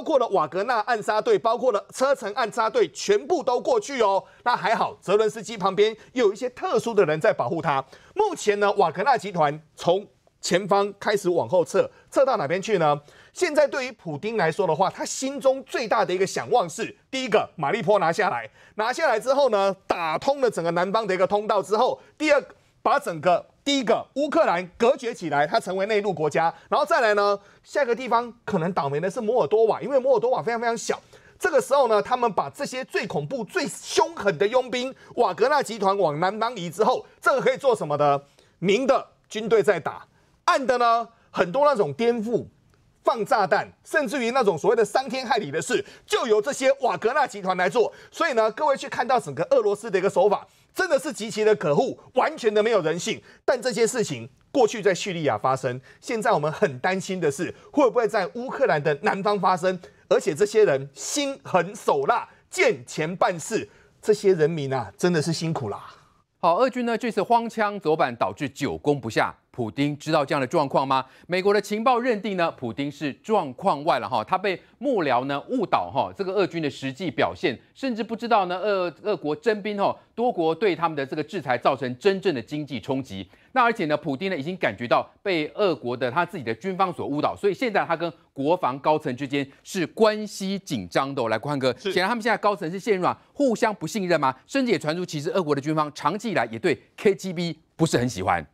包括了瓦格纳暗杀队，包括了车臣暗杀队，全部都过去哦。那还好，泽伦斯基旁边有一些特殊的人在保护他。目前呢，瓦格纳集团从前方开始往后撤，撤到哪边去呢？现在对于普丁来说的话，他心中最大的一个想望是：第一个，马利坡拿下来，拿下来之后呢，打通了整个南方的一个通道之后，第二，把整个。第一个，乌克兰隔绝起来，它成为内陆国家，然后再来呢，下一个地方可能倒霉的是摩尔多瓦，因为摩尔多瓦非常非常小。这个时候呢，他们把这些最恐怖、最凶狠的佣兵瓦格纳集团往南方移之后，这个可以做什么的？明的军队在打，暗的呢，很多那种颠覆、放炸弹，甚至于那种所谓的伤天害理的事，就由这些瓦格纳集团来做。所以呢，各位去看到整个俄罗斯的一个手法。真的是极其的可恶，完全的没有人性。但这些事情过去在叙利亚发生，现在我们很担心的是会不会在乌克兰的南方发生。而且这些人心狠手辣，见钱办事，这些人民啊，真的是辛苦啦。好，俄军呢这次慌枪走板，导致久攻不下。普京知道这样的状况吗？美国的情报认定呢，普京是状况外了哈，他被幕僚呢误导哈，这个俄军的实际表现，甚至不知道呢，俄俄国征兵哈，多国对他们的这个制裁造成真正的经济冲击。那而且呢，普丁呢已经感觉到被俄国的他自己的军方所误导，所以现在他跟国防高层之间是关系紧张的。来，宽哥，显然他们现在高层是陷入啊互相不信任吗？甚至也传出，其实俄国的军方长期以来也对 K G B 不是很喜欢。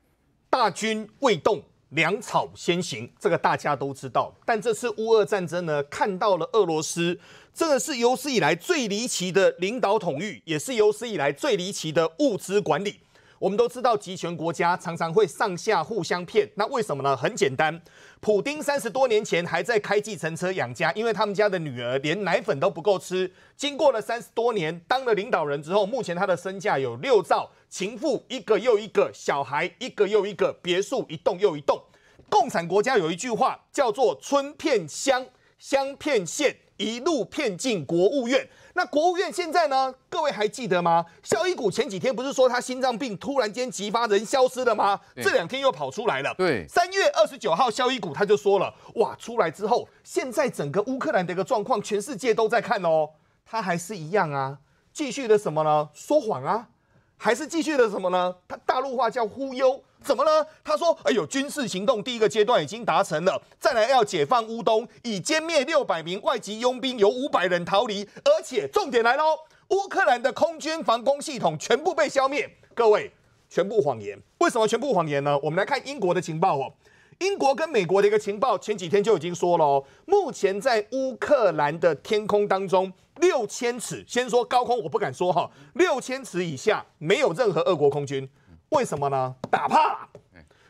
大军未动，粮草先行，这个大家都知道。但这次乌俄战争呢，看到了俄罗斯，这个是有史以来最离奇的领导统御，也是有史以来最离奇的物资管理。我们都知道，集权国家常常会上下互相骗，那为什么呢？很简单，普京三十多年前还在开计程车养家，因为他们家的女儿连奶粉都不够吃。经过了三十多年，当了领导人之后，目前他的身价有六兆。情妇一个又一个，小孩一个又一个，别墅一栋又一栋。共产国家有一句话叫做“村骗乡，乡骗县，一路骗进国务院”。那国务院现在呢？各位还记得吗？肖一谷前几天不是说他心脏病突然间急发，人消失了吗？这两天又跑出来了。对，三月二十九号，肖一谷他就说了：“哇，出来之后，现在整个乌克兰的一个状况，全世界都在看哦。他还是一样啊，继续的什么呢？说谎啊。”还是继续的什么呢？他大陆话叫忽悠，怎么呢？他说：“哎呦，军事行动第一个阶段已经达成了，再来要解放乌东，已歼灭六百名外籍佣兵，有五百人逃离，而且重点来喽，乌克兰的空军防空系统全部被消灭。”各位，全部谎言。为什么全部谎言呢？我们来看英国的情报哦。英国跟美国的一个情报，前几天就已经说了哦。目前在乌克兰的天空当中，六千尺，先说高空，我不敢说哈，六千尺以下没有任何俄国空军。为什么呢？打怕了。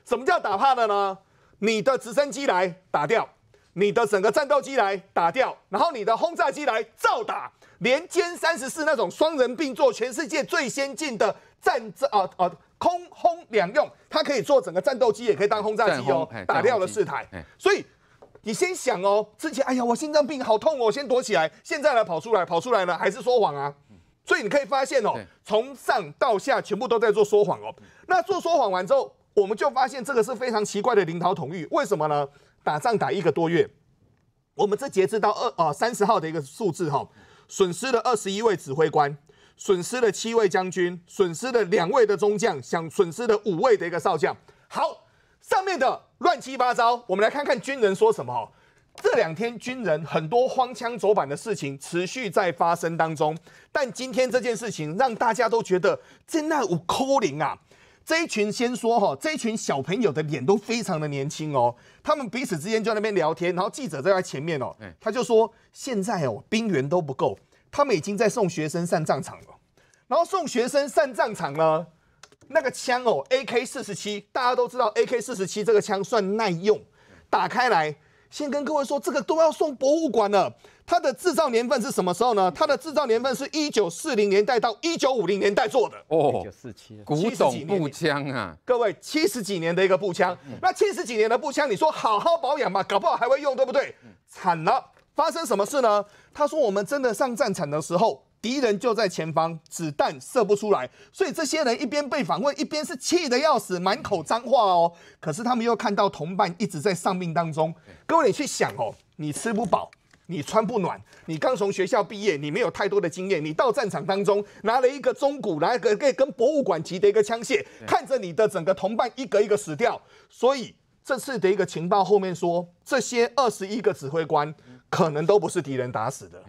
什么叫打怕了呢？你的直升机来打掉，你的整个战斗机来打掉，然后你的轰炸机来照打，连歼三十四那种双人并坐，全世界最先进的战争啊啊！空轰两用，它可以做整个战斗机，也可以当轰炸机哦。打掉了四台，所以你先想哦，之前哎呀，我心脏病好痛哦，先躲起来，现在呢跑出来，跑出来了还是说谎啊？所以你可以发现哦，从上到下全部都在做说谎哦。那做说谎完之后，我们就发现这个是非常奇怪的领导统御。为什么呢？打仗打一个多月，我们这截至到二啊三十号的一个数字哈，损失了二十一位指挥官。损失了七位将军，损失了两位的中将，想损失了五位的一个少将。好，上面的乱七八糟，我们来看看军人说什么。这两天军人很多荒腔走板的事情持续在发生当中，但今天这件事情让大家都觉得真的有哭灵啊。这一群先说哈，这一群小朋友的脸都非常的年轻哦，他们彼此之间就在那边聊天，然后记者在前面哦，他就说现在哦兵员都不够。他们已经在送学生上战场了，然后送学生上战场呢，那个枪哦，AK 四十七，大家都知道 AK 四十七这个枪算耐用，打开来，先跟各位说，这个都要送博物馆了。它的制造年份是什么时候呢？它的制造年份是一九四零年代到一九五零年代做的哦，一九四七，古董步枪啊，各位，七十几年的一个步枪，那七十几年的步枪，你说好好保养嘛，搞不好还会用，对不对？惨了。发生什么事呢？他说：“我们真的上战场的时候，敌人就在前方，子弹射不出来。所以这些人一边被访问，一边是气得要死，满口脏话哦。可是他们又看到同伴一直在丧命当中。各位，你去想哦，你吃不饱，你穿不暖，你刚从学校毕业，你没有太多的经验，你到战场当中拿了一个中古，拿一个跟博物馆级的一个枪械，看着你的整个同伴一个一个死掉。所以这次的一个情报后面说，这些二十一个指挥官。”可能都不是敌人打死的，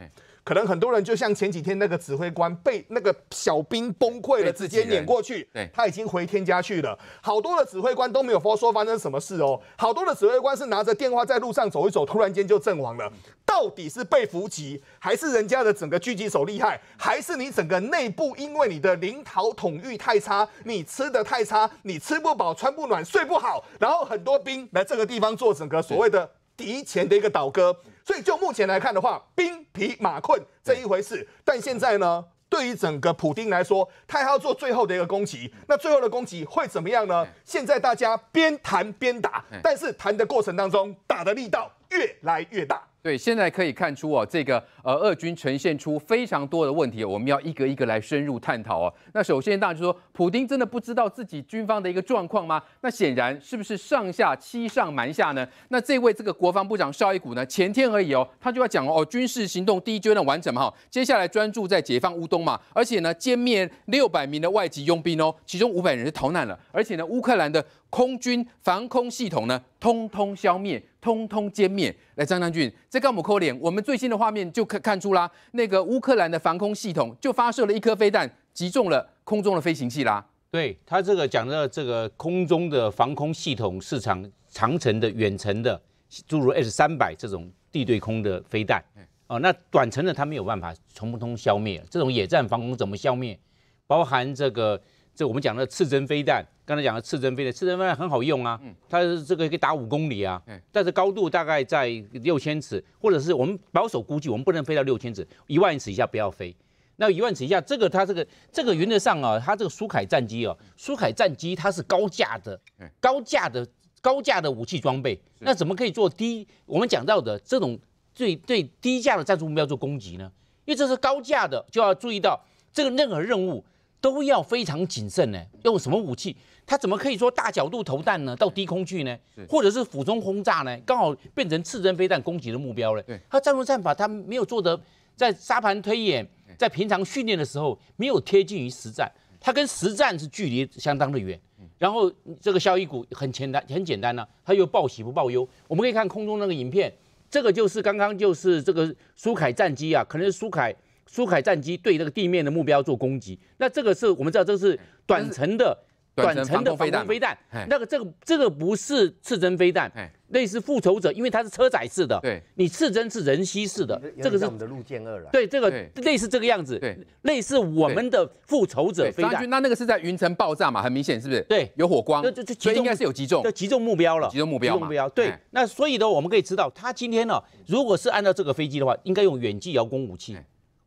可能很多人就像前几天那个指挥官被那个小兵崩溃了，直接碾过去，他已经回天家去了。好多的指挥官都没有说发生什么事哦，好多的指挥官是拿着电话在路上走一走，突然间就阵亡了。到底是被伏击，还是人家的整个狙击手厉害，还是你整个内部因为你的领导统御太差，你吃的太差，你吃不饱穿不暖睡不好，然后很多兵来这个地方做整个所谓的敌前的一个倒戈。所以，就目前来看的话，兵疲马困这一回事。但现在呢，对于整个普京来说，他还要做最后的一个攻击。那最后的攻击会怎么样呢？现在大家边谈边打，但是谈的过程当中，打的力道越来越大。对，现在可以看出哦，这个呃，俄军呈现出非常多的问题，我们要一个一个来深入探讨哦。那首先，大家就说，普京真的不知道自己军方的一个状况吗？那显然是不是上下欺上瞒下呢？那这位这个国防部长绍伊古呢，前天而已哦，他就要讲哦，军事行动第一阶段完整嘛哈，接下来专注在解放乌东嘛，而且呢，歼灭六百名的外籍佣兵哦，其中五百人是逃难了，而且呢，乌克兰的。空军防空系统呢，通通消灭，通通歼灭。来，张将军，这干嘛扣脸？我们最新的画面就可看出啦，那个乌克兰的防空系统就发射了一颗飞弹，击中了空中的飞行器啦。对他这个讲的这个空中的防空系统，市场长程的、远程的，诸如 S 三百这种地对空的飞弹，哦，那短程的他没有办法，通不通消灭？这种野战防空怎么消灭？包含这个。这我们讲的刺针飞弹，刚才讲的刺针飞弹，刺针飞弹很好用啊，它是这个可以打五公里啊，但是高度大概在六千尺，或者是我们保守估计，我们不能飞到六千尺，一万尺以下不要飞。那一万尺以下，这个它这个这个原则上啊，它这个苏凯战机哦，苏凯战机它是高价的，高价的高价的武器装备，那怎么可以做低？我们讲到的这种最最低价的战术目标做攻击呢？因为这是高价的，就要注意到这个任何任务。都要非常谨慎呢。用什么武器？他怎么可以说大角度投弹呢？到低空去呢？或者是俯冲轰炸呢？刚好变成制真飞弹攻击的目标了。他战术战法他没有做得在沙盘推演，在平常训练的时候没有贴近于实战，他跟实战是距离相当的远。然后这个效益股很简单，很简单呢，它又报喜不报忧。我们可以看空中那个影片，这个就是刚刚就是这个苏凯战机啊，可能是苏凯。苏凯战机对这个地面的目标做攻击，那这个是我们知道这是短程的短程的防空飞弹。那个这个这个不是刺针飞弹，类似复仇者，因为它是车载式的。对，你刺针是人吸式的，这个是我们的陆剑二了。对，这个类似这个样子，对，类似我们的复仇者飞弹。那那个是在云层爆炸嘛？很明显是不是？对，有火光，这这所以应该是有击中，击中目标了，击中目标嘛？对，那所以呢，我们可以知道，他今天呢，如果是按照这个飞机的话，应该用远距遥攻武器。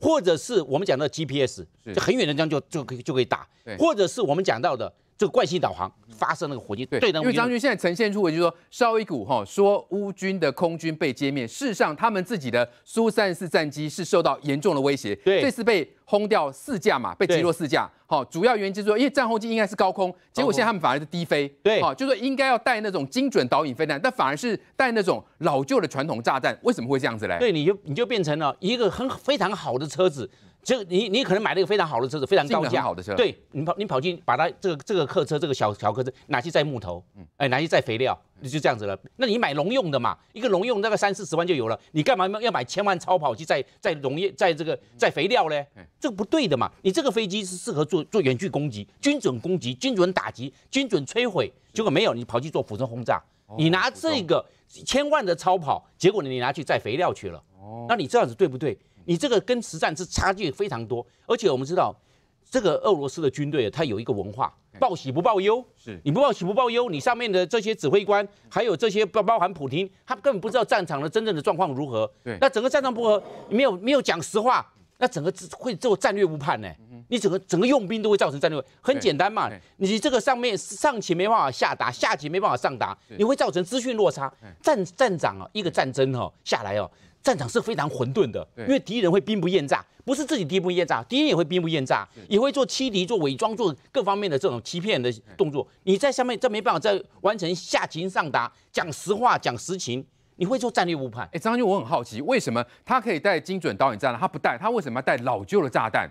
或者是我们讲到 GPS，就很远的地方就就可以就可以打。或者是我们讲到的。这个惯性导航发射那个火箭对，因为将军现在呈现出，就是说烧一股哈，说乌军的空军被歼灭，事实上他们自己的苏三四战机是受到严重的威胁，对，这次被轰掉四架嘛，被击落四架，好，主要原因就是说，因为战后机应该是高空，结果现在他们反而是低飞，对，啊，就是说应该要带那种精准导引飞弹，但反而是带那种老旧的传统炸弹，为什么会这样子嘞？对，你就你就变成了一个很非常好的车子。这你你可能买了一个非常好的车子，非常高价好的车，对你跑你跑去把它这个这个客车这个小小客车拿去载木头，嗯，哎，拿去载肥料，就这样子了。那你买农用的嘛，一个农用大概三四十万就有了，你干嘛要要买千万超跑去载载农业、载这个载肥料嘞？这个不对的嘛。你这个飞机是适合做做远距攻击、精准攻击、精准打击、精准摧毁，结果没有，你跑去做俯冲轰炸，你拿这个千万的超跑，结果你拿去载肥料去了，那你这样子对不对？你这个跟实战是差距非常多，而且我们知道这个俄罗斯的军队，它有一个文化，报喜不报忧。是你不报喜不报忧，你上面的这些指挥官，还有这些包包含普京，他根本不知道战场的真正的状况如何。对，那整个战场不和，没有没有讲实话，那整个会做战略误判呢。你整个整个用兵都会造成战略很简单嘛，你这个上面上级没办法下达，下级没办法上达，你会造成资讯落差。战战长哦，一个战争哦下来哦。战场是非常混沌的，因为敌人会兵不厌诈，不是自己兵不厌诈，敌人也会兵不厌诈，也会做欺敌、做伪装、做各方面的这种欺骗的动作。你在下面，这没办法再完成下情上达，讲实话、讲实情，你会做战略误判。哎，张军，我很好奇，为什么他可以带精准导引炸弹，他不带，他为什么要带老旧的炸弹？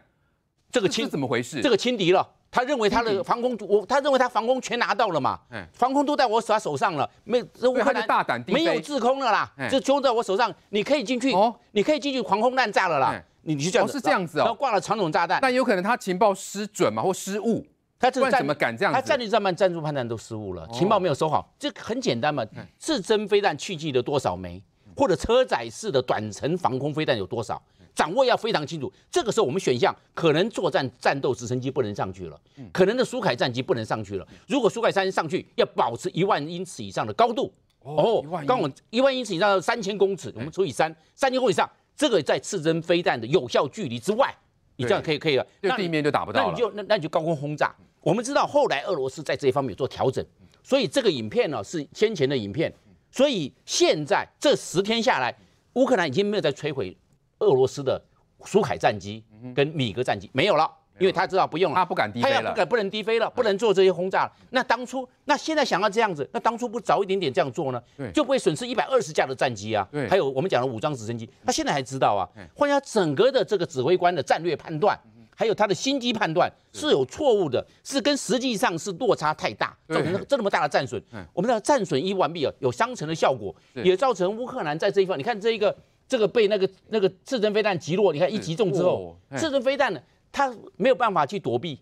这个轻怎么回事？这个轻敌了。他认为他的防空，我他认为他防空全拿到了嘛？防空都在我他手上了，没，我快点大胆，没有制空了啦，这交在我手上，你可以进去，你可以进去狂轰滥炸了啦，你就这样子，是这样子哦，挂了传统炸弹，那有可能他情报失准嘛，或失误，他怎么敢这样？他战略战备战术判断都失误了，情报没有收好，这很简单嘛，自真飞弹去计了多少枚，或者车载式的短程防空飞弹有多少？掌握要非常清楚。这个时候，我们选项可能作战战斗直升机不能上去了，可能的苏凯战机不能上去了。如果苏凯三上去，要保持一万英尺以上的高度。哦，一万一万英尺以上三千公尺，我们除以三，三千公尺以上，这个在刺针飞弹的有效距离之外，你这样可以可以了。那地面就打不到那你就那那你就高空轰炸。我们知道后来俄罗斯在这一方面做调整，所以这个影片呢是先前的影片，所以现在这十天下来，乌克兰已经没有在摧毁。俄罗斯的苏凯战机跟米格战机没有了，因为他知道不用了，他不敢低飞了，他不敢不能低飞了，不能做这些轰炸了。那当初，那现在想要这样子，那当初不早一点点这样做呢？就不会损失一百二十架的战机啊。还有我们讲的武装直升机，他现在还知道啊。换下整个的这个指挥官的战略判断，还有他的心机判断是有错误的，是跟实际上是落差太大，造成这么大的战损。我们的战损一完毕啊，有相乘的效果，也造成乌克兰在这一方，你看这一个。这个被那个那个刺针飞弹击落，你看一击中之后，刺针飞弹呢，它没有办法去躲避。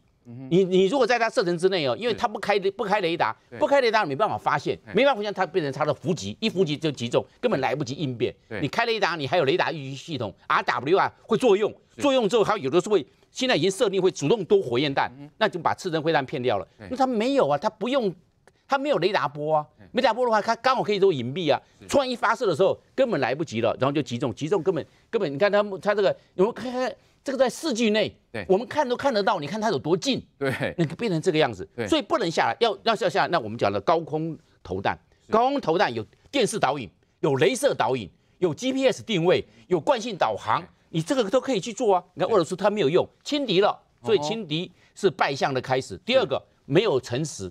你你如果在它射程之内哦，因为它不开不开雷达，不开雷达没办法发现，没办法现它变成它的伏击，一伏击就击中，根本来不及应变。你开雷达，你还有雷达预警系统 R W 啊，会作用，作用之后，它有的是会，现在已经设定会主动多火焰弹，那就把刺针飞弹骗掉了。那它没有啊，它不用。它没有雷达波啊，雷达波的话，它刚好可以做隐蔽啊。突然一发射的时候，根本来不及了，然后就集中，集中根本根本，你看它它这个，你们看看这个在视距内，我们看都看得到，你看它有多近，对，那个变成这个样子，所以不能下来，要要要下来，那我们讲的高空投弹，高空投弹有电视导引，有镭射导引，有 GPS 定位，有惯性导航，你这个都可以去做啊。你看俄罗斯它没有用，轻敌了，所以轻敌是败相的开始。第二个没有诚实。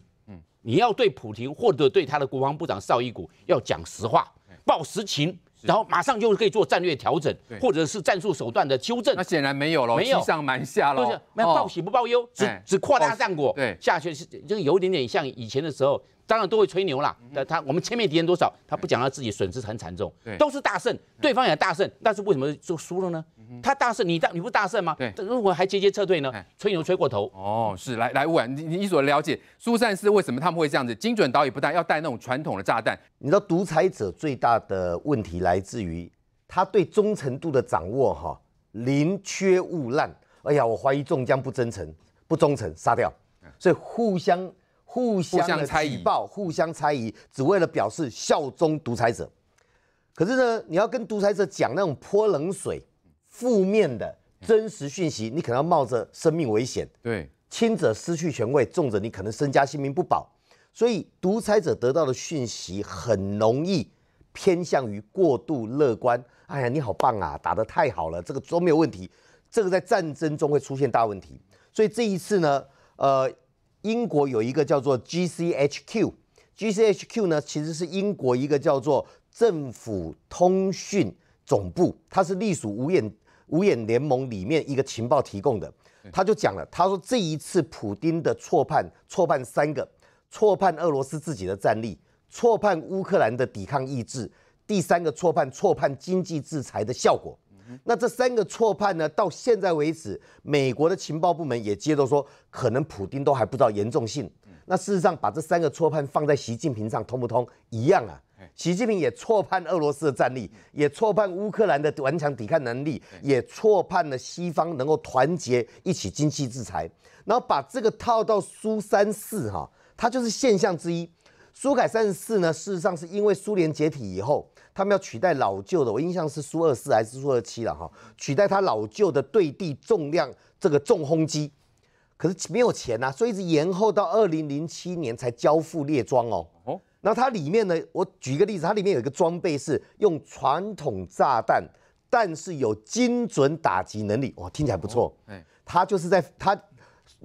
你要对普京，或者对他的国防部长绍伊古，要讲实话、报实情，然后马上就可以做战略调整，或者是战术手段的纠正。那显然没有了，欺上瞒下了，不是要报喜不报忧，只只扩大战果。对，下去是就有一点点像以前的时候。当然都会吹牛啦，但他我们歼灭敌人多少，他不讲他自己损失很惨重，都是大胜，对方也大胜，但是为什么就输了呢？他大胜，你大你不大胜吗？对，如果还节节撤退呢？吹牛吹过头哦，是来来问你，你所了解苏散是为什么他们会这样子？精准导引不带，要带那种传统的炸弹。你知道独裁者最大的问题来自于他对忠诚度的掌握哈，宁缺毋滥。哎呀，我怀疑众将不忠诚，不忠诚杀掉，所以互相。互相的疑，报，互相猜疑，只为了表示效忠独裁者。可是呢，你要跟独裁者讲那种泼冷水、负面的真实讯息，你可能要冒着生命危险。对，轻者失去权位，重者你可能身家性命不保。所以，独裁者得到的讯息很容易偏向于过度乐观。哎呀，你好棒啊，打得太好了，这个都没有问题，这个在战争中会出现大问题。所以这一次呢，呃。英国有一个叫做 GCHQ，GCHQ 呢，其实是英国一个叫做政府通讯总部，它是隶属五眼五眼联盟里面一个情报提供的。他就讲了，他说这一次普京的错判，错判三个，错判俄罗斯自己的战力，错判乌克兰的抵抗意志，第三个错判错判经济制裁的效果。那这三个错判呢？到现在为止，美国的情报部门也接着说，可能普京都还不知道严重性。那事实上，把这三个错判放在习近平上通不通一样啊？习近平也错判俄罗斯的战力，也错判乌克兰的顽强抵抗能力，也错判了西方能够团结一起经济制裁。然后把这个套到苏三四哈，它就是现象之一。苏改三十四呢，事实上是因为苏联解体以后。他们要取代老旧的，我印象是苏二四还是苏二七了哈，取代它老旧的对地重量这个重轰击，可是没有钱啊，所以是延后到二零零七年才交付列装哦。哦，那它里面呢，我举一个例子，它里面有一个装备是用传统炸弹，但是有精准打击能力，哇，听起来不错。哎，它就是在它。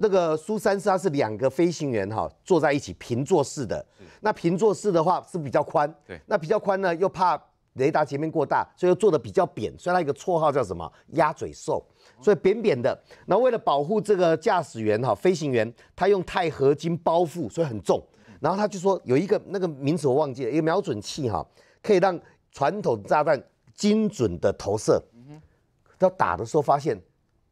这个苏三式它是两个飞行员哈坐在一起平坐式的，那平坐式的话是比较宽，对，那比较宽呢又怕雷达前面过大，所以又做的比较扁，所以它一个绰号叫什么鸭嘴兽，所以扁扁的。那为了保护这个驾驶员哈飞行员，他用钛合金包覆，所以很重。然后他就说有一个那个名字我忘记了，一个瞄准器哈，可以让传统炸弹精准的投射。到打的时候发现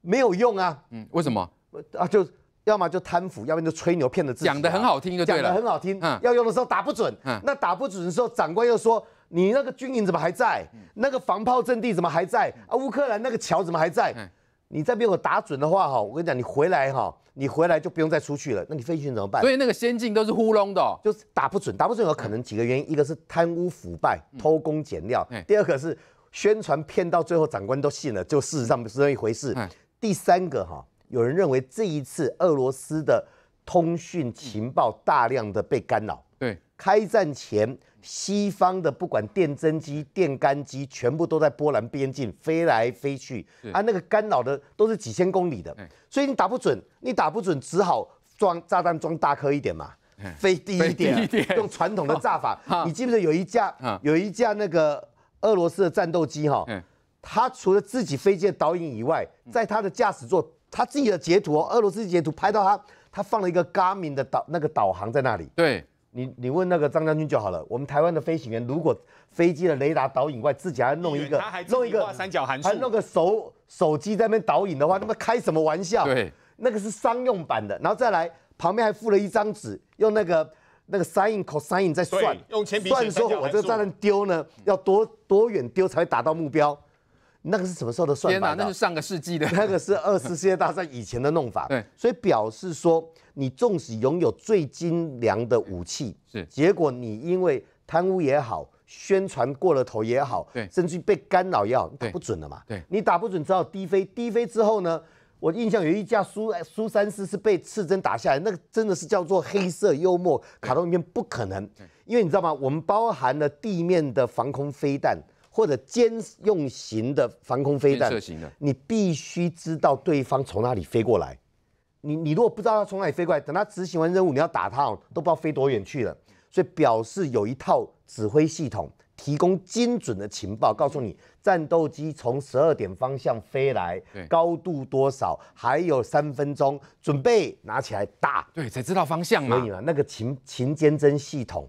没有用啊，嗯，为什么？啊就。要么就贪腐，要不然就吹牛骗的自己。讲的很好听就讲的很好听，要用的时候打不准。那打不准的时候，长官又说：“你那个军营怎么还在？那个防炮阵地怎么还在？啊，乌克兰那个桥怎么还在？你再被我打准的话哈，我跟你讲，你回来哈，你回来就不用再出去了。那你飞行员怎么办？”所以那个先进都是糊弄的，就是打不准。打不准有可能几个原因，一个是贪污腐败、偷工减料；第二个是宣传骗到最后长官都信了，就事实上不是那一回事。第三个哈。有人认为这一次俄罗斯的通讯情报大量的被干扰。对，开战前西方的不管电侦机、电杆机，全部都在波兰边境飞来飞去。啊，那个干扰的都是几千公里的，所以你打不准，你打不准，只好装炸弹装大颗一点嘛，飞低一点，用传统的炸法。你 记不记得有一架有一架那个俄罗斯的战斗机哈？它除了自己飞机的导引以外，在它的驾驶座。他自己的截图，俄罗斯截图拍到他，他放了一个 Garmin 的导那个导航在那里。对，你你问那个张将军就好了。我们台湾的飞行员，如果飞机的雷达导引外，自己还弄一个，他还弄一个三角函数，还弄个手手机在那边导引的话，那么开什么玩笑？对，那个是商用版的，然后再来旁边还附了一张纸，用那个那个 sine cosine 在算，用铅笔算说，我这个炸弹丢呢要多多远丢才会达到目标。那个是什么时候的算法？天哪，那是上个世纪的。那个是二次世界大战以前的弄法。对，所以表示说，你纵使拥有最精良的武器，是结果你因为贪污也好，宣传过了头也好，对，甚至被干扰你打不准了嘛？对，你打不准之后低飞，低飞之后呢？我印象有一架苏苏三四是被刺针打下来，那个真的是叫做黑色幽默，卡通里面不可能，因为你知道吗？我们包含了地面的防空飞弹。或者兼用型的防空飞弹，你必须知道对方从哪里飞过来。你你如果不知道他从哪里飞过来，等他执行完任务，你要打他，都不知道飞多远去了。所以表示有一套指挥系统提供精准的情报，告诉你战斗机从十二点方向飞来，高度多少，还有三分钟准备拿起来打。对，才知道方向。所以嘛，那个情情监侦系统，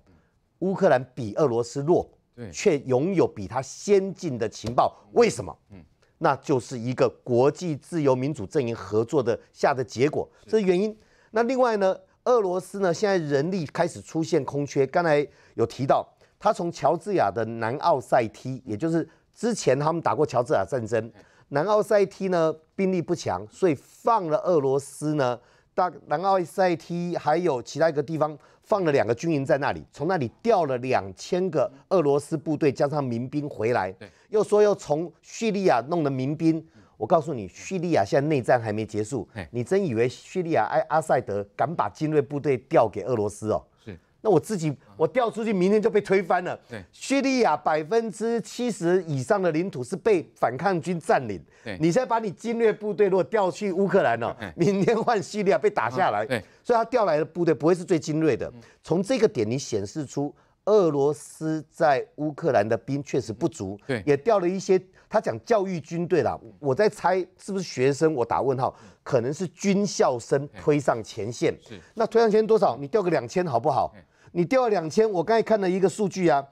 乌克兰比俄罗斯弱。却拥有比他先进的情报，为什么？嗯，那就是一个国际自由民主阵营合作的下的结果，是原因。那另外呢，俄罗斯呢现在人力开始出现空缺，刚才有提到，他从乔治亚的南奥塞梯，也就是之前他们打过乔治亚战争，南奥塞梯呢兵力不强，所以放了俄罗斯呢。大南奥塞梯还有其他一个地方放了两个军营在那里，从那里调了两千个俄罗斯部队加上民兵回来，又说又从叙利亚弄的民兵。我告诉你，叙利亚现在内战还没结束，你真以为叙利亚埃阿塞德敢把精锐部队调给俄罗斯哦？那我自己我调出去，明天就被推翻了。对，叙利亚百分之七十以上的领土是被反抗军占领。对，你现在把你精锐部队如果调去乌克兰呢？明天换叙利亚被打下来。对，所以他调来的部队不会是最精锐的。从这个点，你显示出俄罗斯在乌克兰的兵确实不足。对，也调了一些。他讲教育军队啦，我在猜是不是学生？我打问号，可能是军校生推上前线。是，那推上前多少？你调个两千好不好？你掉了两千，我刚才看了一个数据啊，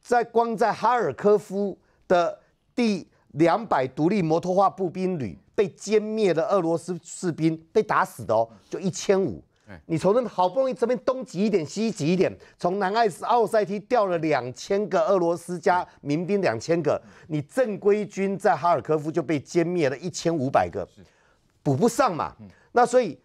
在光在哈尔科夫的第两百独立摩托化步兵旅被歼灭的俄罗斯士兵被打死的哦，就一千五。你从那好不容易这边东挤一点，西挤一点，从南爱奥塞梯调了两千个俄罗斯加民兵两千个，你正规军在哈尔科夫就被歼灭了一千五百个，补不上嘛？那所以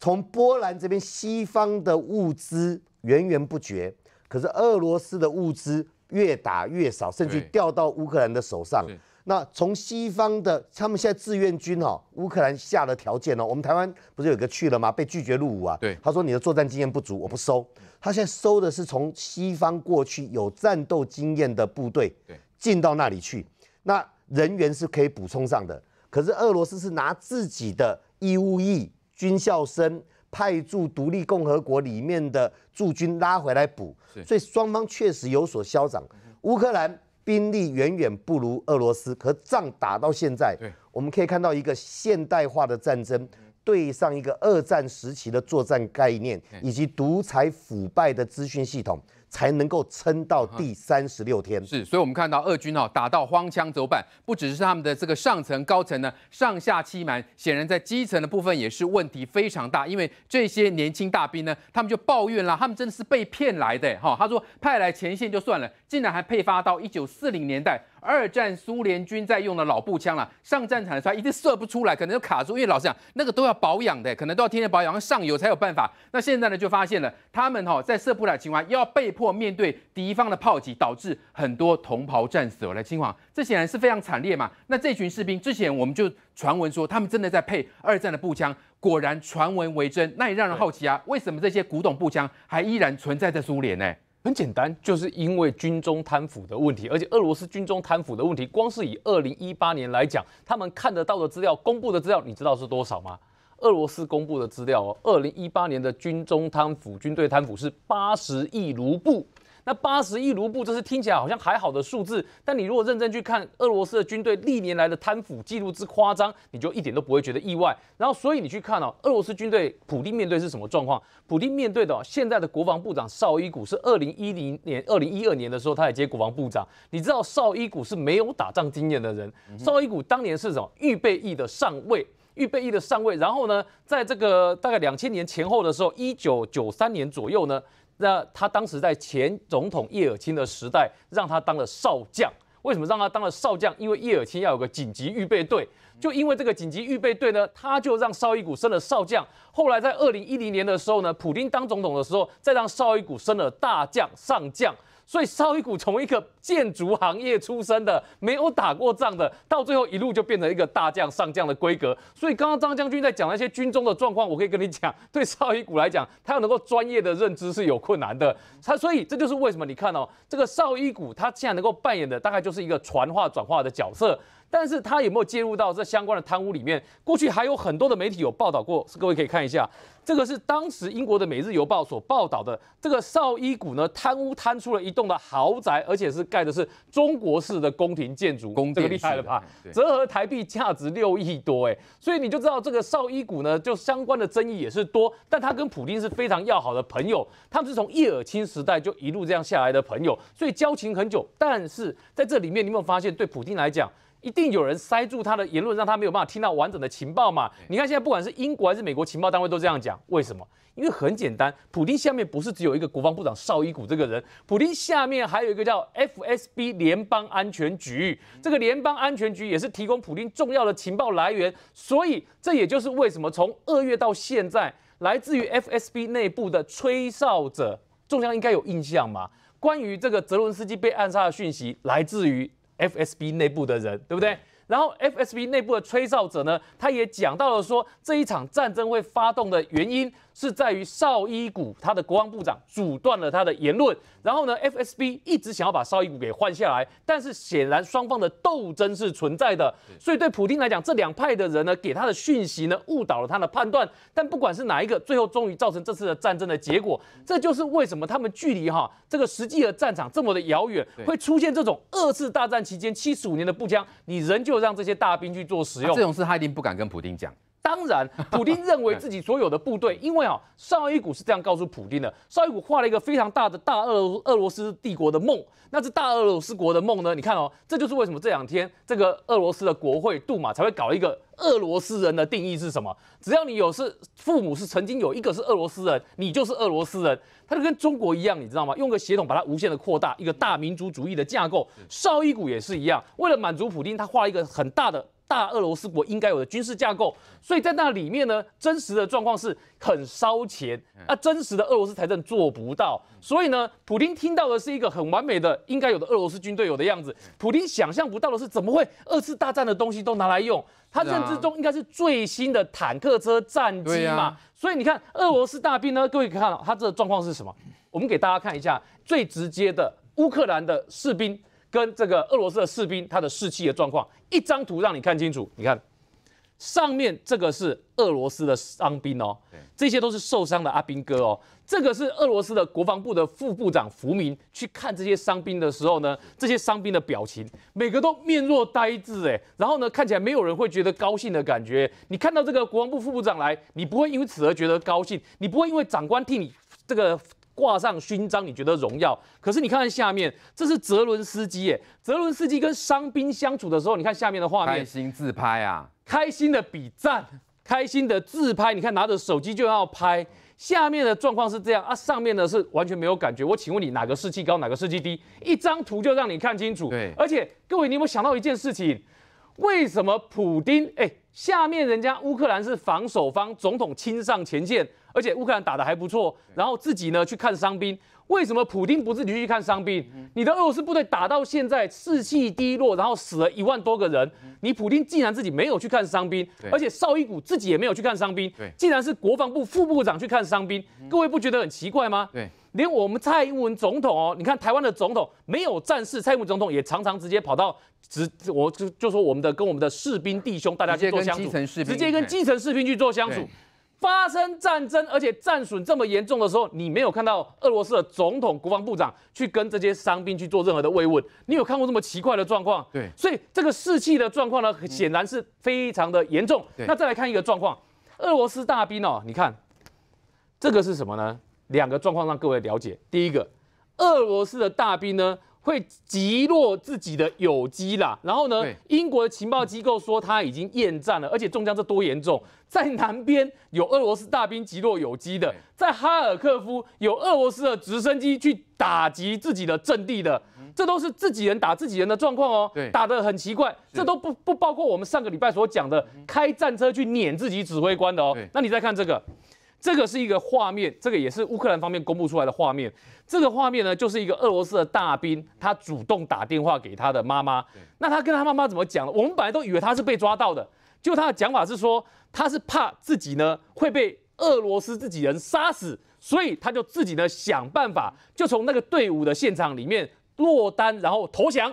从波兰这边西方的物资。源源不绝，可是俄罗斯的物资越打越少，甚至掉到乌克兰的手上。那从西方的他们现在志愿军哦，乌克兰下了条件哦，我们台湾不是有个去了吗？被拒绝入伍啊。对，他说你的作战经验不足，我不收。他现在收的是从西方过去有战斗经验的部队进到那里去，那人员是可以补充上的。可是俄罗斯是拿自己的义务役军校生。派驻独立共和国里面的驻军拉回来补，所以双方确实有所消长。乌克兰兵力远远不如俄罗斯，可仗打到现在，我们可以看到一个现代化的战争对上一个二战时期的作战概念，以及独裁腐败的资讯系统。才能够撑到第三十六天。是，所以，我们看到俄军哈打到荒腔走板，不只是他们的这个上层高层呢上下欺瞒，显然在基层的部分也是问题非常大。因为这些年轻大兵呢，他们就抱怨啦，他们真的是被骗来的哈。他说派来前线就算了，竟然还配发到一九四零年代二战苏联军在用的老步枪了，上战场的时候一直射不出来，可能就卡住，因为老实讲那个都要保养的，可能都要天天保养，上游才有办法。那现在呢就发现了，他们哈在射不了的情况下要被。迫面对敌方的炮击，导致很多同袍战死。来，清华，这显然是非常惨烈嘛。那这群士兵之前我们就传闻说，他们真的在配二战的步枪，果然传闻为真。那也让人好奇啊，为什么这些古董步枪还依然存在在苏联呢？很简单，就是因为军中贪腐的问题。而且俄罗斯军中贪腐的问题，光是以二零一八年来讲，他们看得到的资料、公布的资料，你知道是多少吗？俄罗斯公布的资料，哦，二零一八年的军中贪腐，军队贪腐是八十亿卢布。那八十亿卢布，这是听起来好像还好的数字，但你如果认真去看俄罗斯的军队历年来的贪腐记录之夸张，你就一点都不会觉得意外。然后，所以你去看哦，俄罗斯军队普丁面对是什么状况？普丁面对的现在的国防部长绍伊古是二零一零年、二零一二年的时候，他也接国防部长。你知道绍伊古是没有打仗经验的人，绍伊古当年是什么预备役的上尉。预备役的上尉，然后呢，在这个大概两千年前后的时候，一九九三年左右呢，那他当时在前总统叶尔钦的时代，让他当了少将。为什么让他当了少将？因为叶尔钦要有个紧急预备队，就因为这个紧急预备队呢，他就让绍伊古升了少将。后来在二零一零年的时候呢，普京当总统的时候，再让绍伊古升了大将、上将。所以邵一古从一个建筑行业出身的，没有打过仗的，到最后一路就变成一个大将上将的规格。所以刚刚张将军在讲那些军中的状况，我可以跟你讲，对邵一古来讲，他要能够专业的认知是有困难的。他所以 这就是为什么你看哦，这个邵一古他现在能够扮演的大概就是一个传话转化的角色。但是他有没有介入到这相关的贪污里面？过去还有很多的媒体有报道过，各位可以看一下，这个是当时英国的《每日邮报》所报道的，这个绍伊古呢贪污贪出了一栋的豪宅，而且是盖的是中国式的宫廷建筑，这个厉害了吧？折合台币价值六亿多，哎，所以你就知道这个绍伊古呢，就相关的争议也是多。但他跟普京是非常要好的朋友，他们是从叶尔钦时代就一路这样下来的朋友，所以交情很久。但是在这里面，你有没有发现对普京来讲？一定有人塞住他的言论，让他没有办法听到完整的情报嘛？你看现在不管是英国还是美国情报单位都这样讲，为什么？因为很简单，普京下面不是只有一个国防部长绍伊古这个人，普京下面还有一个叫 FSB 联邦安全局，这个联邦安全局也是提供普京重要的情报来源，所以这也就是为什么从二月到现在，来自于 FSB 内部的吹哨者，中央应该有印象嘛？关于这个泽伦斯基被暗杀的讯息，来自于。F.S.B. 内部的人，对不对？然后 FSB 内部的吹哨者呢，他也讲到了说，这一场战争会发动的原因是在于绍伊古他的国防部长阻断了他的言论。然后呢，FSB 一直想要把绍伊古给换下来，但是显然双方的斗争是存在的。所以对普京来讲，这两派的人呢给他的讯息呢误导了他的判断。但不管是哪一个，最后终于造成这次的战争的结果。这就是为什么他们距离哈这个实际的战场这么的遥远，会出现这种二次大战期间七十五年的步枪，你仍旧。让这些大兵去做使用，这种事他一定不敢跟普京讲。当然，普京认为自己所有的部队，因为啊，绍伊古是这样告诉普京的。绍伊古画了一个非常大的大俄俄罗斯帝国的梦，那是大俄罗斯国的梦呢。你看哦，这就是为什么这两天这个俄罗斯的国会杜马才会搞一个俄罗斯人的定义是什么？只要你有是父母是曾经有一个是俄罗斯人，你就是俄罗斯人。他就跟中国一样，你知道吗？用个协同把它无限的扩大，一个大民族主义的架构。绍伊古也是一样，为了满足普京，他画了一个很大的。大俄罗斯国应该有的军事架构，所以在那里面呢，真实的状况是很烧钱，那真实的俄罗斯财政做不到，所以呢，普京听到的是一个很完美的应该有的俄罗斯军队有的样子，普京想象不到的是怎么会二次大战的东西都拿来用，他认知中应该是最新的坦克车战机嘛，所以你看俄罗斯大兵呢，各位看到他这个状况是什么？我们给大家看一下最直接的乌克兰的士兵。跟这个俄罗斯的士兵，他的士气的状况，一张图让你看清楚。你看，上面这个是俄罗斯的伤兵哦，这些都是受伤的阿兵哥哦。这个是俄罗斯的国防部的副部长福明去看这些伤兵的时候呢，这些伤兵的表情，每个都面若呆滞哎，然后呢，看起来没有人会觉得高兴的感觉。你看到这个国防部副部长来，你不会因此而觉得高兴，你不会因为长官替你这个。挂上勋章，你觉得荣耀？可是你看看下面，这是泽伦斯基耶。泽伦斯基跟伤兵相处的时候，你看下面的画面，开心自拍啊，开心的比赞，开心的自拍。你看拿着手机就要拍。下面的状况是这样啊，上面呢是完全没有感觉。我请问你，哪个士气高，哪个士气低？一张图就让你看清楚。对，而且各位，你有没有想到一件事情？为什么普京？哎，下面人家乌克兰是防守方，总统亲上前线。而且乌克兰打的还不错，然后自己呢去看伤兵。为什么普京不自己去看伤兵？你的俄罗斯部队打到现在士气低落，然后死了一万多个人。你普京竟然自己没有去看伤兵，而且绍伊古自己也没有去看伤兵，竟然是国防部副部长去看伤兵，各位不觉得很奇怪吗？对，连我们蔡英文总统哦，你看台湾的总统没有战事，蔡英文总统也常常直接跑到直，我就就说我们的跟我们的士兵弟兄大家去做相处，直接跟基层士兵去做相处。发生战争，而且战损这么严重的时候，你没有看到俄罗斯的总统、国防部长去跟这些伤兵去做任何的慰问？你有看过这么奇怪的状况？对，所以这个士气的状况呢，显然是非常的严重。那再来看一个状况，俄罗斯大兵哦，你看这个是什么呢？两个状况让各位了解。第一个，俄罗斯的大兵呢？会击落自己的友机啦，然后呢？英国的情报机构说他已经厌战了，而且中将这多严重，在南边有俄罗斯大兵击落友机的，在哈尔科夫有俄罗斯的直升机去打击自己的阵地的，这都是自己人打自己人的状况哦。打得很奇怪，这都不不包括我们上个礼拜所讲的开战车去碾自己指挥官的哦。那你再看这个。这个是一个画面，这个也是乌克兰方面公布出来的画面。这个画面呢，就是一个俄罗斯的大兵，他主动打电话给他的妈妈。那他跟他妈妈怎么讲我们本来都以为他是被抓到的，就他的讲法是说，他是怕自己呢会被俄罗斯自己人杀死，所以他就自己呢想办法，就从那个队伍的现场里面落单，然后投降。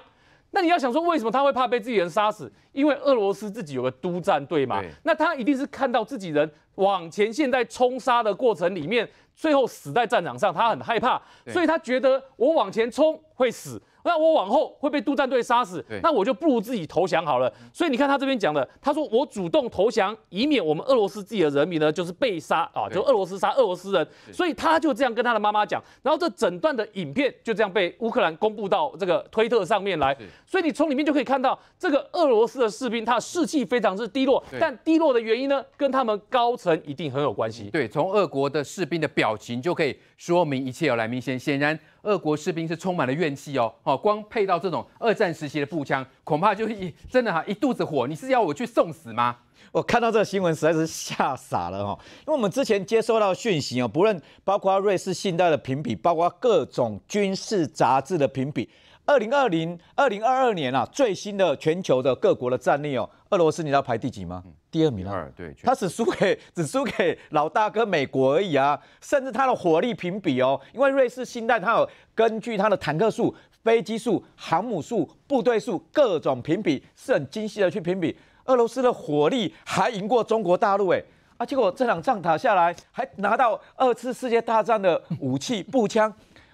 那你要想说，为什么他会怕被自己人杀死？因为俄罗斯自己有个督战队嘛，那他一定是看到自己人往前线在冲杀的过程里面，最后死在战场上，他很害怕，所以他觉得我往前冲会死。那我往后会被督战队杀死，那我就不如自己投降好了。所以你看他这边讲的，他说我主动投降，以免我们俄罗斯自己的人民呢，就是被杀啊，就俄罗斯杀俄罗斯人。所以他就这样跟他的妈妈讲。然后这整段的影片就这样被乌克兰公布到这个推特上面来。所以你从里面就可以看到，这个俄罗斯的士兵他士气非常之低落，但低落的原因呢，跟他们高层一定很有关系。对，从俄国的士兵的表情就可以说明一切，有来明显，显然。俄国士兵是充满了怨气哦，哦，光配到这种二战时期的步枪，恐怕就一真的哈一肚子火，你是要我去送死吗？我看到这个新闻实在是吓傻了哈，因为我们之前接收到讯息哦，不论包括瑞士信贷的评比，包括各种军事杂志的评比。二零二零二零二二年啊，最新的全球的各国的战力哦，俄罗斯你知道排第几吗？第二名啦。对，他只输给 只输给老大哥美国而已啊，甚至他的火力评比哦，因为瑞士新代它有根据它的坦克数、飞机数、航母数、部队数各种评比，是很精细的去评比。俄罗斯的火力还赢过中国大陆哎，啊，结果这场仗打下来还拿到二次世界大战的武器步枪。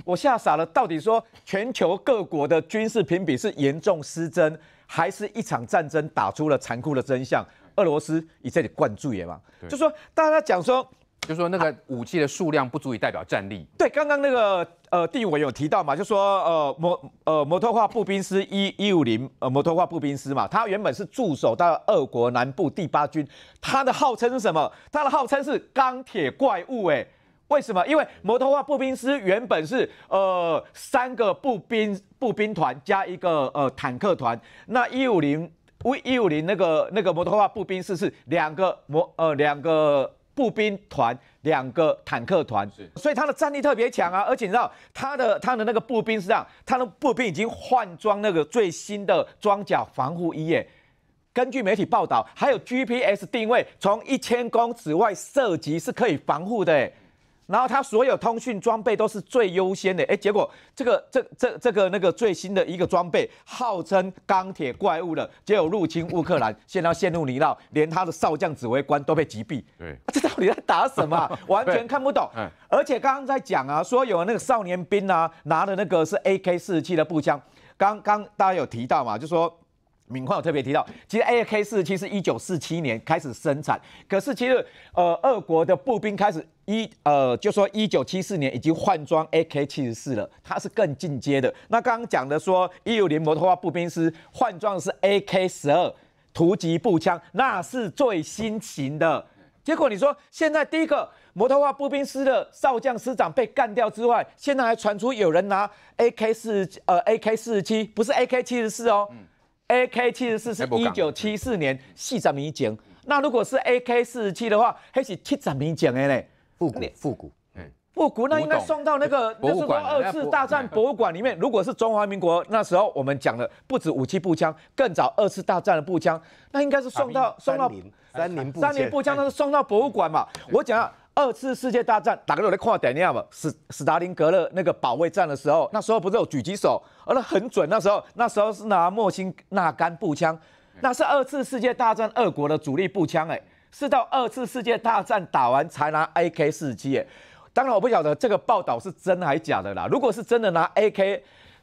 我吓傻了，到底说全球各国的军事评比是严重失真，还是一场战争打出了残酷的真相？俄罗斯在这里灌醉了嘛？就说大家讲说，就说那个武器的数量不足以代表战力。对，刚刚那个呃第五，有提到嘛，就说呃摩呃摩托化步兵师一一五零呃摩托化步兵师嘛，他原本是驻守到俄国南部第八军，他的号称是什么？他的号称是钢铁怪物哎。为什么？因为摩托化步兵师原本是呃三个步兵步兵团加一个呃坦克团，那一五零 V 一五零那个那个摩托化步兵师是两个模呃两个步兵团两个坦克团，所以它的战力特别强啊！而且你知道它的它的那个步兵是这样，它的步兵已经换装那个最新的装甲防护衣，耶。根据媒体报道，还有 GPS 定位，从一千公尺外射击是可以防护的，然后他所有通讯装备都是最优先的，哎，结果这个这这这个那个最新的一个装备号称钢铁怪物的，只有入侵乌克兰，现在陷入泥淖，连他的少将指挥官都被击毙，对，这到底在打什么？完全看不懂。而且刚刚在讲啊，说有那个少年兵啊，拿的那个是 AK 四十七的步枪，刚刚大家有提到嘛，就说。敏矿有特别提到，其实 AK 47是一九四七年开始生产，可是其实呃，俄国的步兵开始一呃，就说一九七四年已经换装 AK 七十四了，它是更进阶的。那刚刚讲的说，一五零摩托化步兵师换装是 AK 十二突击步枪，那是最新型的。结果你说现在第一个摩托化步兵师的少将师长被干掉之外，现在还传出有人拿 AK 四呃 AK 47，不是 AK 七十四哦。AK 七十四是一九七四年四十米长，那如果是 AK 四十七的话，还是七十米长的呢？复古，复古，嗯，复古，那应该送到那个博物馆，二次大战博物馆里面。如果是中华民国那时候，我们讲的不止武器步枪，更早二次大战的步枪，那应该是送到送到三三菱步枪，那是送到博物馆嘛？我讲。二次世界大战，哪个有在看电影嘛？史史达林格勒那个保卫战的时候，那时候不是有狙击手，而那很准。那时候，那时候是拿莫辛纳甘步枪，那是二次世界大战俄国的主力步枪。哎，是到二次世界大战打完才拿 AK 四十七。哎，当然我不晓得这个报道是真还假的啦。如果是真的拿 AK，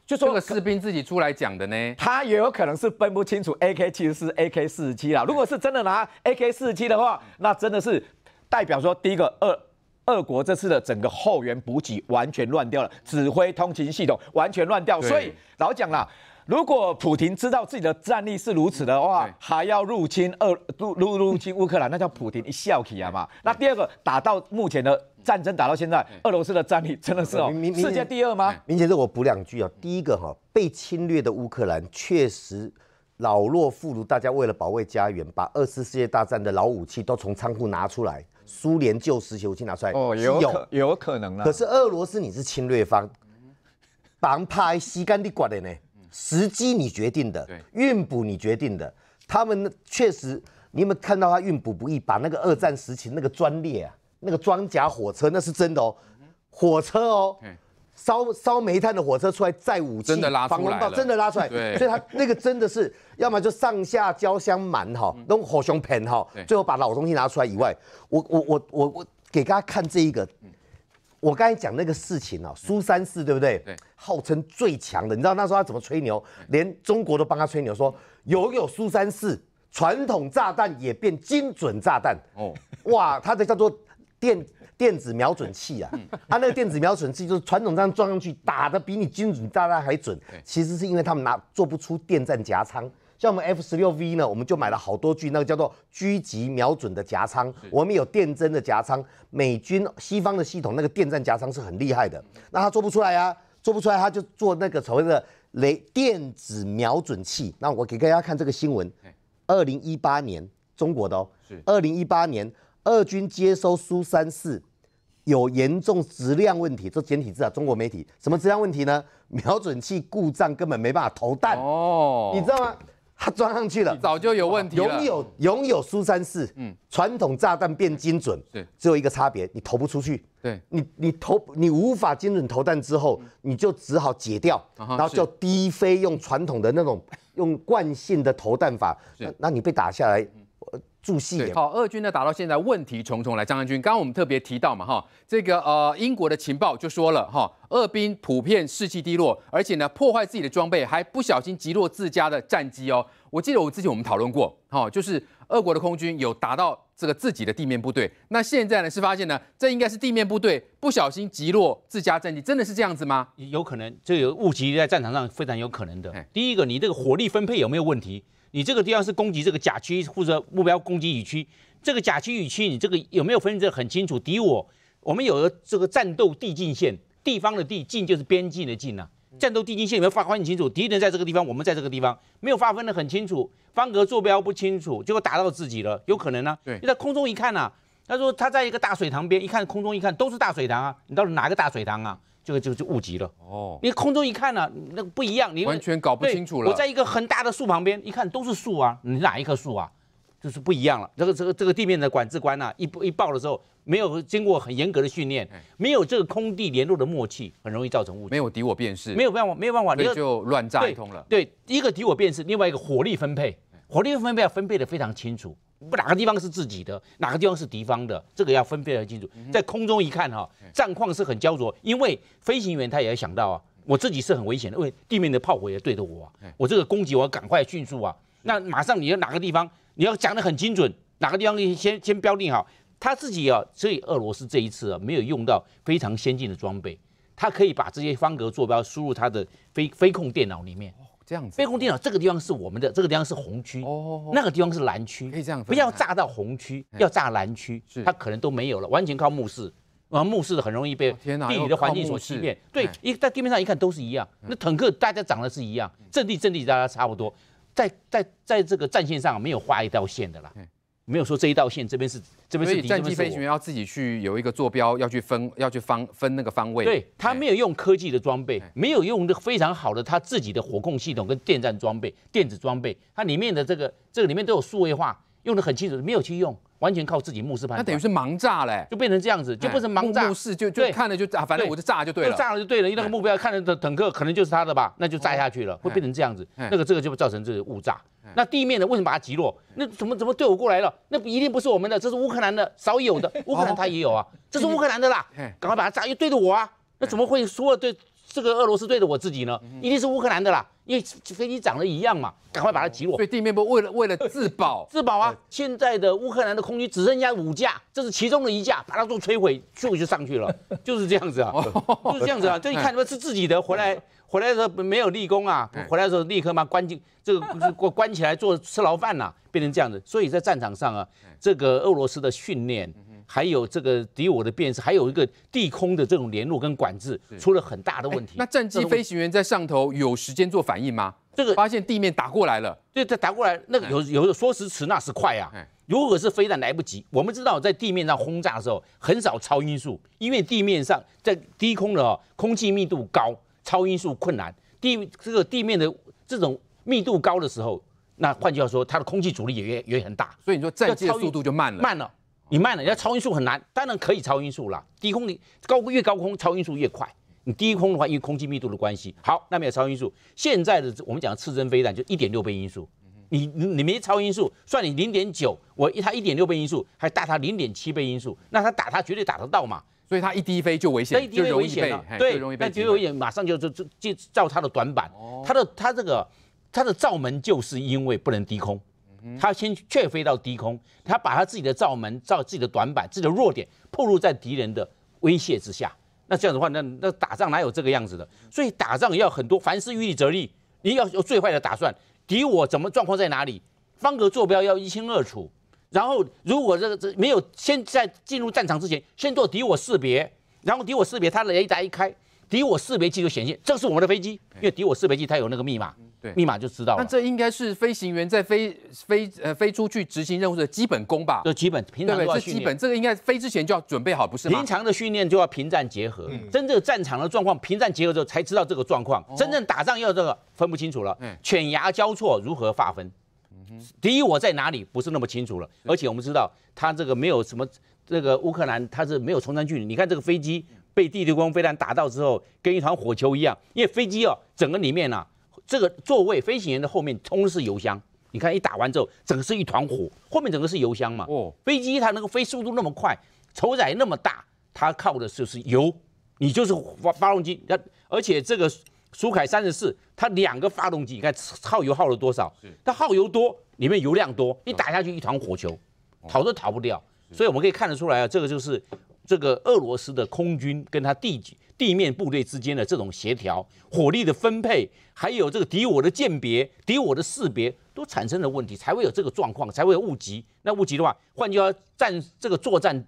就说这个士兵自己出来讲的呢，他也有可能是分不清楚 AK 七十是 AK 四十七啦。如果是真的拿 AK 四十七的话，那真的是。代表说，第一个，俄俄国这次的整个后援补给完全乱掉了，指挥通勤系统完全乱掉，所以老蒋啦，如果普廷知道自己的战力是如此的话，还要入侵俄入入侵乌克兰，那叫普廷一笑起啊嘛。那第二个，打到目前的战争打到现在，俄罗斯的战力真的是哦，世界第二吗？明显是，我补两句啊，第一个哈，被侵略的乌克兰确实老弱妇孺，大家为了保卫家园，把二次世界大战的老武器都从仓库拿出来。苏联旧石油我拿出来哦，有有可能啊。可是俄罗斯你是侵略方，帮派西干净关的呢？时机你决定的，运补你决定的。他们确实，你有没有看到他运补不易？把那个二战时期那个专列啊，那个装甲火车，那是真的哦，火车哦。烧烧煤炭的火车出来载武器，真的拉出来了，真的拉出来，所以它那个真的是要么就上下交相瞒哈，弄火熊盆哈，最后把老东西拿出来以外，我我我我我给大家看这一个，我刚才讲那个事情啊，苏三四对不对？对，号称最强的，你知道那时候他怎么吹牛？连中国都帮他吹牛，说有有苏三四，传统炸弹也变精准炸弹。哦，哇，他这叫做电。电子瞄准器啊，它那个电子瞄准器就是传统这样装上去打的比你精准大大还准，其实是因为他们拿做不出电战夹舱，像我们 F 十六 V 呢，我们就买了好多具那个叫做狙击瞄准的夹仓，我们有电针的夹仓，美军西方的系统那个电战夹仓是很厉害的，那他做不出来呀，做不出来他就做那个所谓的雷电子瞄准器，那我给大家看这个新闻，二零一八年中国的哦，是二零一八年。俄军接收苏三四有严重质量问题，这简体字啊！中国媒体什么质量问题呢？瞄准器故障，根本没办法投弹。哦，你知道吗？它装上去了，早就有问题了。拥有拥有苏三四，嗯，传统炸弹变精准。对，只有一个差别，你投不出去。对你，你投你无法精准投弹之后，你就只好解掉，然后就低飞，用传统的那种用惯性的投弹法。那那你被打下来？助兴好，俄军呢打到现在问题重重。来，张将军，刚刚我们特别提到嘛，哈，这个呃，英国的情报就说了，哈，俄兵普遍士气低落，而且呢，破坏自己的装备，还不小心击落自家的战机哦。我记得我之前我们讨论过，哈，就是俄国的空军有打到这个自己的地面部队，那现在呢是发现呢，这应该是地面部队不小心击落自家战机，真的是这样子吗？有可能，这个误击在战场上非常有可能的。第一个，你这个火力分配有没有问题？你这个地方是攻击这个甲区，或者目标攻击乙区？这个甲区、乙区，你这个有没有分得很清楚敌我？我们有了这个战斗地境线，地方的地境就是边境的境啊。战斗地境线有没有划分清楚？敌人在这个地方，我们在这个地方，没有划分得很清楚，方格坐标不清楚，结果打到自己了，有可能呢？对，你在空中一看呢，他说他在一个大水塘边，一看空中一看都是大水塘啊，你到底哪个大水塘啊？这个就就误击了哦！你空中一看呢，那不一样，你完全搞不清楚了。我在一个很大的树旁边一看，都是树啊，你哪一棵树啊？就是不一样了。这个这个这个地面的管制官啊，一一爆的时候，没有经过很严格的训练，没有这个空地联络的默契，很容易造成误击。没有敌我辨识，没有办法，没有办法，你就乱炸一通了。对，一个敌我辨识，另外一个火力分配，火力分配要分配的非常清楚。不哪个地方是自己的，哪个地方是敌方的，这个要分辨得清楚。在空中一看哈，战况是很焦灼，因为飞行员他也要想到啊，我自己是很危险的，因为地面的炮火也对着我，啊，我这个攻击我要赶快迅速啊。那马上你要哪个地方，你要讲得很精准，哪个地方先先标定好。他自己啊，所以俄罗斯这一次啊，没有用到非常先进的装备，他可以把这些方格坐标输入他的飞飞控电脑里面。这样，子，飞控电脑这个地方是我们的，这个地方是红区，哦，那个地方是蓝区，可以这样，不要炸到红区，要炸蓝区，是它可能都没有了，完全靠目视，啊，目视的很容易被地理的环境所欺骗，对，一在地面上一看都是一样，那坦克大家长得是一样，阵地阵地大家差不多，在在在这个战线上没有画一条线的啦。没有说这一道线，这边是这边是敌军。战机飞行员要自己去有一个坐标，要去分要去方分那个方位。对他没有用科技的装备，没有用的非常好的他自己的火控系统跟电站装备、电子装备，它里面的这个这个里面都有数位化，用的很清楚，没有去用，完全靠自己目视判断。那等于是盲炸嘞，就变成这样子，就不成盲目视，就就看了就炸，反正我就炸就对了，就炸了就对了，那个目标看着的坦克可能就是他的吧，那就炸下去了，会变成这样子，那个这个就会造成这个误炸。那地面的为什么把它击落？那怎么怎么对我过来了？那一定不是我们的，这是乌克兰的，少有的 乌克兰他也有啊，这是乌克兰的啦，赶快把它炸！又对着我啊，那怎么会说对这个俄罗斯对着我自己呢？一定是乌克兰的啦。因为飞机长得一样嘛，赶快把它击落。所以地面部为了为了自保，自保啊！现在的乌克兰的空军只剩下五架，这是其中的一架，把它做摧毁，摧毁就上去了，就是这样子啊，就是这样子啊！就一看你们是自己的回来，回来的时候没有立功啊，回来的时候立刻嘛关进这个关关起来做吃牢饭呐，变成这样子。所以在战场上啊，这个俄罗斯的训练。还有这个敌我的辨识，还有一个地空的这种联络跟管制出了很大的问题。那战机飞行员在上头有时间做反应吗？这个发现地面打过来了，对，这打过来，那个有有的说时迟那时快啊。如果是飞弹来不及，我们知道在地面上轰炸的时候很少超音速，因为地面上在低空的哦，空气密度高，超音速困难。地这个地面的这种密度高的时候，那换句话说，它的空气阻力也也很大，所以你说战机的速度就慢了，慢了。你慢了，要超音速很难，当然可以超音速了。低空你高越高空超音速越快，你低空的话，因为空气密度的关系，好，那没有超音速。现在的我们讲的次针飞弹就一点六倍音速，你你没超音速，算你零点九，我一它一点六倍音速还大它零点七倍音速，那它打它绝对打得到嘛？所以它一低飞就危险，就容易被对，那就容易马上就就就照它的短板，它的它这个它的罩门就是因为不能低空。他先却飞到低空，他把他自己的罩门、罩自己的短板、自己的弱点暴露在敌人的威胁之下。那这样的话，那那打仗哪有这个样子的？所以打仗要很多，凡事预立则立。你要有最坏的打算，敌我怎么状况在哪里，方格坐标要一清二楚。然后如果这个这没有，先在进入战场之前，先做敌我识别。然后敌我识别，他雷达一开，敌我识别器就显现，这是我们的飞机，因为敌我识别器它有那个密码。对，密码就知道了。那这应该是飞行员在飞飞呃飞出去执行任务的基本功吧？这基本平常对，这基本这个应该飞之前就要准备好，不是吗？平常的训练就要平战结合，真正战场的状况平战结合之后才知道这个状况。真正打仗要这个分不清楚了，犬牙交错如何划分？敌我在哪里不是那么清楚了。而且我们知道他这个没有什么，这个乌克兰他是没有冲山距离。你看这个飞机被地对空飞弹打到之后，跟一团火球一样，因为飞机哦整个里面呐。这个座位，飞行员的后面通是油箱。你看，一打完之后，整个是一团火，后面整个是油箱嘛。哦，飞机它能够飞速度那么快，油载那么大，它靠的就是油。你就是发发动机，那而且这个苏凯34，它两个发动机，你看耗油耗了多少？它耗油多，里面油量多，一打下去一团火球，逃都逃不掉。所以我们可以看得出来啊，这个就是这个俄罗斯的空军跟他地。地面部队之间的这种协调、火力的分配，还有这个敌我的鉴别、敌我的识别，都产生了问题，才会有这个状况，才会有误击。那误击的话，换句话战这个作战，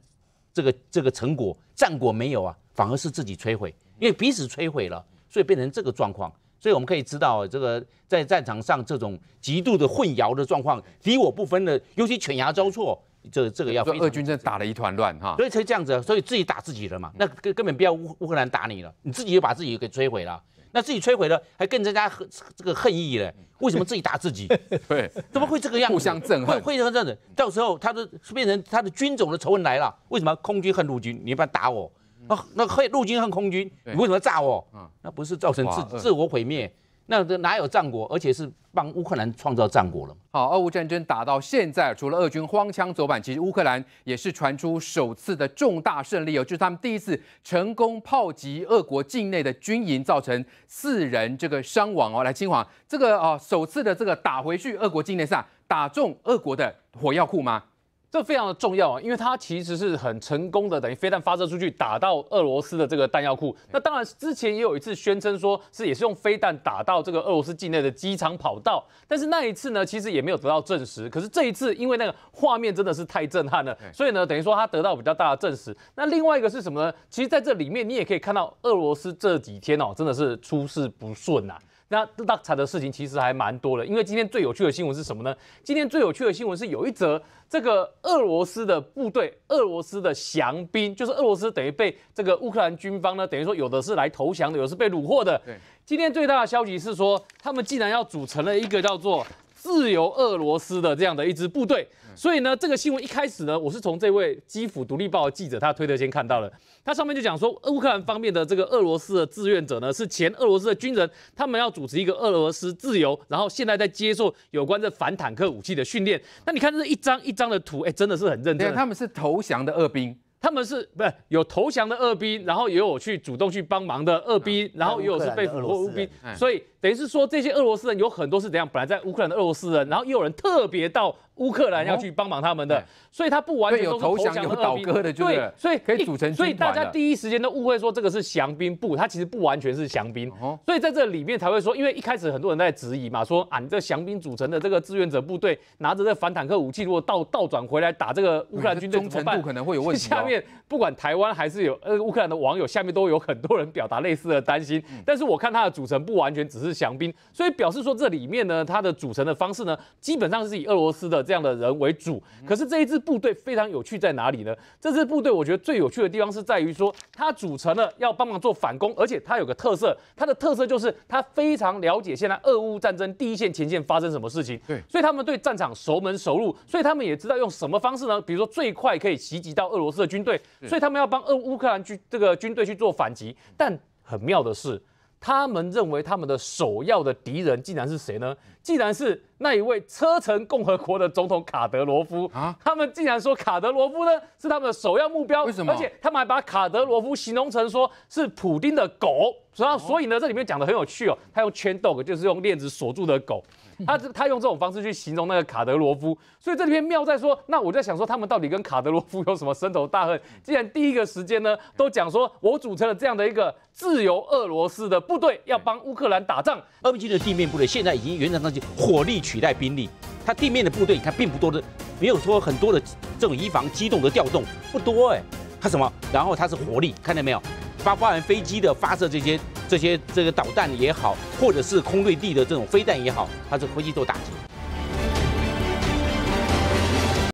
这个这个成果战果没有啊，反而是自己摧毁，因为彼此摧毁了，所以变成这个状况。所以我们可以知道，这个在战场上这种极度的混淆的状况，敌我不分的，尤其犬牙交错。这这个要，二军的打了一团乱哈，所以才这样子，所以自己打自己了嘛，那根根本不要乌乌克兰打你了，你自己就把自己给摧毁了，那自己摧毁了，还更增加恨这个恨意嘞，为什么自己打自己？对，怎么会这个样子？互相震恨，会会这样子，到时候他的变成他的军种的仇恨来了，为什么空军恨陆军？你不要打我，那那陆军恨空军，你为什么要炸我？那不是造成自自我毁灭。那这哪有战果？而且是帮乌克兰创造战果了。好，俄乌战争打到现在，除了俄军荒腔走板，其实乌克兰也是传出首次的重大胜利哦，就是他们第一次成功炮击俄国境内的军营，造成四人这个伤亡哦。来，清华，这个哦，首次的这个打回去，俄国境内上打中俄国的火药库吗？这非常的重要啊，因为它其实是很成功的，等于飞弹发射出去打到俄罗斯的这个弹药库。那当然之前也有一次宣称说是也是用飞弹打到这个俄罗斯境内的机场跑道，但是那一次呢其实也没有得到证实。可是这一次因为那个画面真的是太震撼了，所以呢等于说它得到比较大的证实。那另外一个是什么呢？其实在这里面你也可以看到俄罗斯这几天哦真的是出事不顺啊。那大踩的事情其实还蛮多的，因为今天最有趣的新闻是什么呢？今天最有趣的新闻是有一则这个俄罗斯的部队，俄罗斯的降兵，就是俄罗斯等于被这个乌克兰军方呢，等于说有的是来投降的，有的是被虏获的。今天最大的消息是说，他们竟然要组成了一个叫做。自由俄罗斯的这样的一支部队，所以呢，这个新闻一开始呢，我是从这位基辅独立报记者他推特先看到了，他上面就讲说，乌克兰方面的这个俄罗斯的志愿者呢，是前俄罗斯的军人，他们要组织一个俄罗斯自由，然后现在在接受有关这反坦克武器的训练。那你看这一张一张的图，哎，真的是很认真。他们是投降的俄兵。他们是不是有投降的二兵，然后也有去主动去帮忙的二兵，然后也有是被俘的乌兵，所以等于是说这些俄罗斯人有很多是怎样本来在乌克兰的俄罗斯人，然后又有人特别到。乌克兰要去帮忙他们的，所以他不完全是投降有倒戈的，对，所以可以组成。所以大家第一时间都误会说这个是降兵部，他其实不完全是降兵。所以在这里面才会说，因为一开始很多人在质疑嘛，说啊，你这降兵组成的这个志愿者部队拿着这反坦克武器，如果倒倒转回来打这个乌克兰军队，中层可能会有问题。下面不管台湾还是有呃乌克兰的网友，下面都有很多人表达类似的担心。但是我看他的组成不完全只是降兵，所以表示说这里面呢，它的组成的方式呢，基本上是以俄罗斯的。这样的人为主，可是这一支部队非常有趣在哪里呢？这支部队我觉得最有趣的地方是在于说，它组成了要帮忙做反攻，而且它有个特色，它的特色就是它非常了解现在俄乌战争第一线前线发生什么事情，对，所以他们对战场熟门熟路，所以他们也知道用什么方式呢？比如说最快可以袭击到俄罗斯的军队，所以他们要帮俄乌克兰军这个军队去做反击。但很妙的是。他们认为他们的首要的敌人竟然是谁呢？竟然是那一位车臣共和国的总统卡德罗夫啊！他们竟然说卡德罗夫呢是他们的首要目标，为什么？而且他们还把卡德罗夫形容成说是普丁的狗。然后所以呢这里面讲得很有趣哦，他用圈 h dog 就是用链子锁住的狗。他他用这种方式去形容那个卡德罗夫，所以这里面妙在说，那我就在想说，他们到底跟卡德罗夫有什么深仇大恨？既然第一个时间呢，都讲说我组成了这样的一个自由俄罗斯的部队，要帮乌克兰打仗，俄军的地面部队现在已经原则上就火力取代兵力，他地面的部队看并不多的，没有说很多的这种移防机动的调动不多哎。它什么？然后它是火力，看到没有？发包含飞机的发射这些、这些这个导弹也好，或者是空对地的这种飞弹也好，它是飞机做打击。